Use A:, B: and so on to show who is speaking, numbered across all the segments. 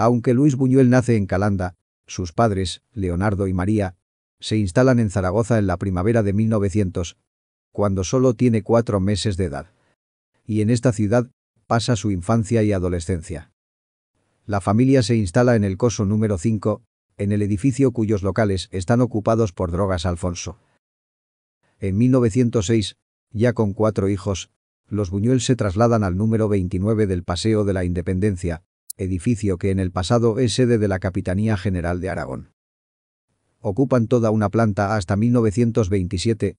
A: Aunque Luis Buñuel nace en Calanda, sus padres, Leonardo y María, se instalan en Zaragoza en la primavera de 1900, cuando solo tiene cuatro meses de edad. Y en esta ciudad pasa su infancia y adolescencia. La familia se instala en el coso número 5, en el edificio cuyos locales están ocupados por drogas Alfonso. En 1906, ya con cuatro hijos, los Buñuel se trasladan al número 29 del Paseo de la Independencia, edificio que en el pasado es sede de la Capitanía General de Aragón. Ocupan toda una planta hasta 1927,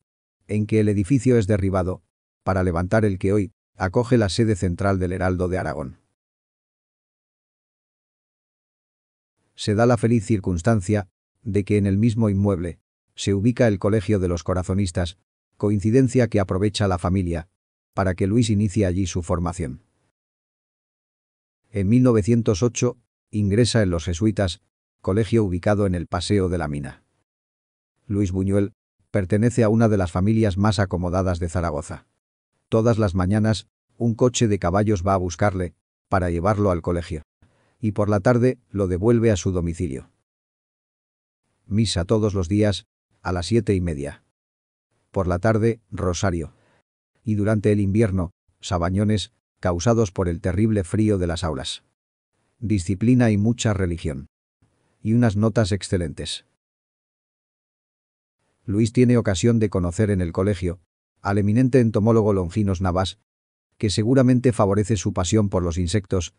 A: en que el edificio es derribado, para levantar el que hoy acoge la sede central del Heraldo de Aragón. Se da la feliz circunstancia de que en el mismo inmueble se ubica el Colegio de los Corazonistas, coincidencia que aprovecha la familia, para que Luis inicie allí su formación. En 1908, ingresa en los jesuitas, colegio ubicado en el Paseo de la Mina. Luis Buñuel pertenece a una de las familias más acomodadas de Zaragoza. Todas las mañanas, un coche de caballos va a buscarle, para llevarlo al colegio. Y por la tarde, lo devuelve a su domicilio. Misa todos los días, a las siete y media. Por la tarde, Rosario. Y durante el invierno, Sabañones, causados por el terrible frío de las aulas. Disciplina y mucha religión. Y unas notas excelentes. Luis tiene ocasión de conocer en el colegio al eminente entomólogo Longinos Navas, que seguramente favorece su pasión por los insectos,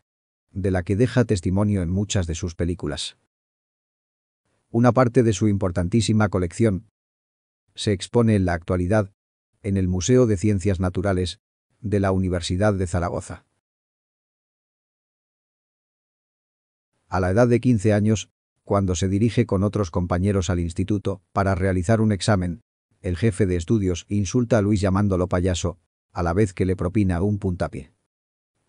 A: de la que deja testimonio en muchas de sus películas. Una parte de su importantísima colección se expone en la actualidad en el Museo de Ciencias Naturales de la Universidad de Zaragoza. A la edad de 15 años, cuando se dirige con otros compañeros al instituto para realizar un examen, el jefe de estudios insulta a Luis llamándolo payaso, a la vez que le propina un puntapié.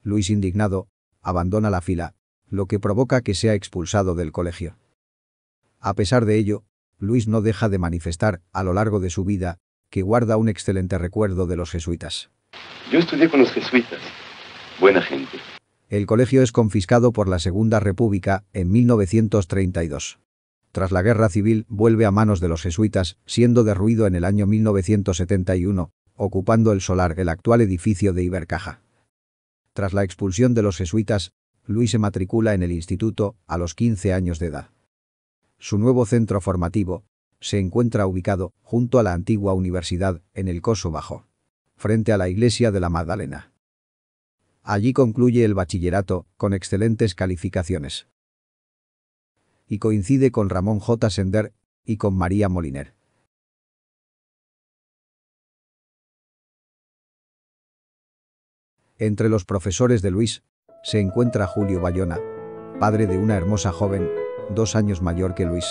A: Luis indignado, abandona la fila, lo que provoca que sea expulsado del colegio. A pesar de ello, Luis no deja de manifestar, a lo largo de su vida, que guarda un excelente recuerdo de los jesuitas. Yo estudié con los jesuitas. Buena gente. El colegio es confiscado por la Segunda República en 1932. Tras la Guerra Civil, vuelve a manos de los jesuitas, siendo derruido en el año 1971, ocupando el solar el actual edificio de Ibercaja. Tras la expulsión de los jesuitas, Luis se matricula en el instituto a los 15 años de edad. Su nuevo centro formativo se encuentra ubicado junto a la antigua universidad en el Coso Bajo frente a la iglesia de la Magdalena. Allí concluye el bachillerato, con excelentes calificaciones. Y coincide con Ramón J. Sender y con María Moliner. Entre los profesores de Luis, se encuentra Julio Bayona, padre de una hermosa joven, dos años mayor que Luis.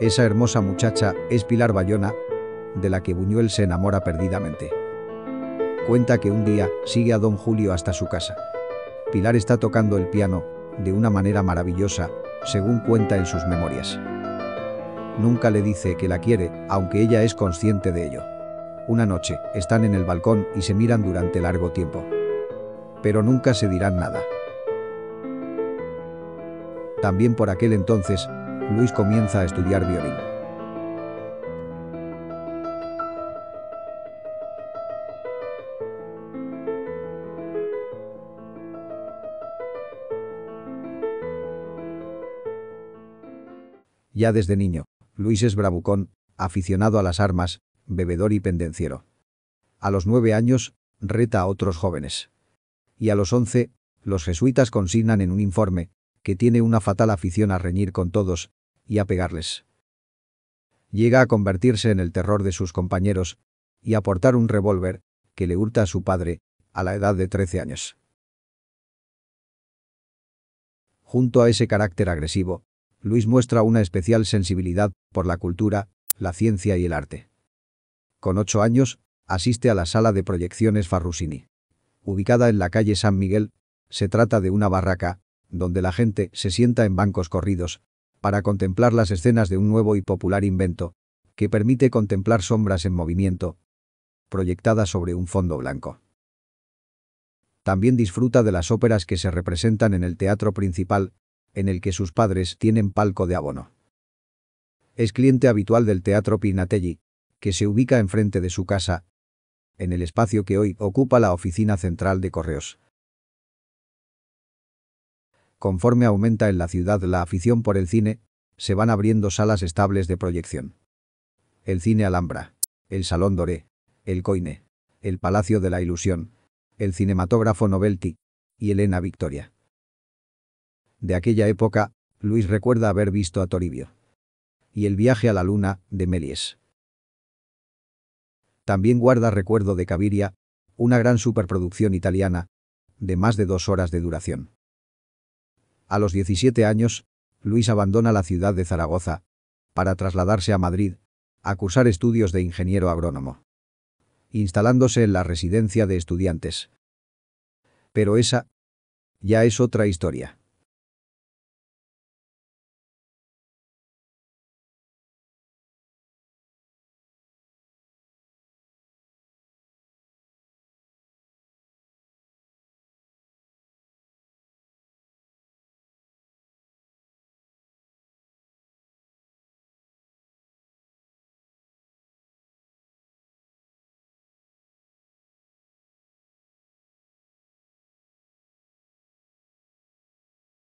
A: Esa hermosa muchacha es Pilar Bayona, de la que Buñuel se enamora perdidamente cuenta que un día sigue a don Julio hasta su casa. Pilar está tocando el piano, de una manera maravillosa, según cuenta en sus memorias. Nunca le dice que la quiere, aunque ella es consciente de ello. Una noche, están en el balcón y se miran durante largo tiempo. Pero nunca se dirán nada. También por aquel entonces, Luis comienza a estudiar violín. Ya desde niño, Luis es bravucón, aficionado a las armas, bebedor y pendenciero. A los nueve años, reta a otros jóvenes. Y a los once, los jesuitas consignan en un informe que tiene una fatal afición a reñir con todos y a pegarles. Llega a convertirse en el terror de sus compañeros y a portar un revólver que le hurta a su padre a la edad de trece años. Junto a ese carácter agresivo, Luis muestra una especial sensibilidad por la cultura, la ciencia y el arte. Con ocho años, asiste a la sala de proyecciones Farrucini. Ubicada en la calle San Miguel, se trata de una barraca, donde la gente se sienta en bancos corridos, para contemplar las escenas de un nuevo y popular invento, que permite contemplar sombras en movimiento, proyectadas sobre un fondo blanco. También disfruta de las óperas que se representan en el teatro principal, en el que sus padres tienen palco de abono. Es cliente habitual del Teatro Pinatelli, que se ubica enfrente de su casa, en el espacio que hoy ocupa la oficina central de correos. Conforme aumenta en la ciudad la afición por el cine, se van abriendo salas estables de proyección. El cine Alhambra, el Salón Doré, el Coine, el Palacio de la Ilusión, el cinematógrafo Novelti y Elena Victoria de aquella época, Luis recuerda haber visto a Toribio. Y el viaje a la luna, de Méliès. También guarda recuerdo de Caviria, una gran superproducción italiana, de más de dos horas de duración. A los 17 años, Luis abandona la ciudad de Zaragoza para trasladarse a Madrid, a cursar estudios de ingeniero agrónomo, instalándose en la residencia de estudiantes. Pero esa ya es otra historia.